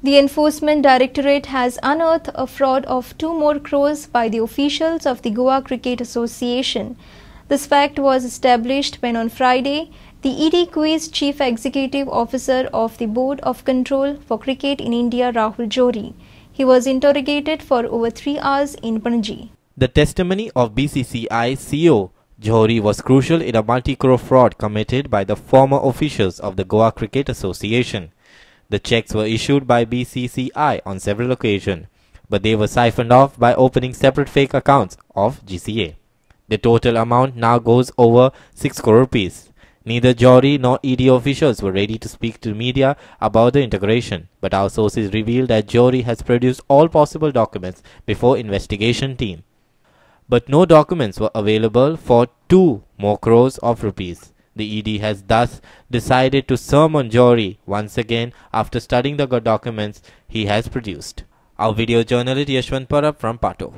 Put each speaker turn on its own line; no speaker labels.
The Enforcement Directorate has unearthed a fraud of 2 more crores by the officials of the Goa Cricket Association. This fact was established when on Friday, the ED quiz Chief Executive Officer of the Board of Control for Cricket in India Rahul Jori. He was interrogated for over 3 hours in Panaji. The
testimony of BCCI CEO Johri was crucial in a multi-crore fraud committed by the former officials of the Goa Cricket Association. The checks were issued by BCCI on several occasions, but they were siphoned off by opening separate fake accounts of GCA. The total amount now goes over 6 crore rupees. Neither jury nor ED officials were ready to speak to media about the integration, but our sources revealed that jury has produced all possible documents before investigation team. But no documents were available for 2 more crores of rupees. The ED has thus decided to summon Jory once again after studying the documents he has produced. Our video journalist Yashwant Parab from Pato.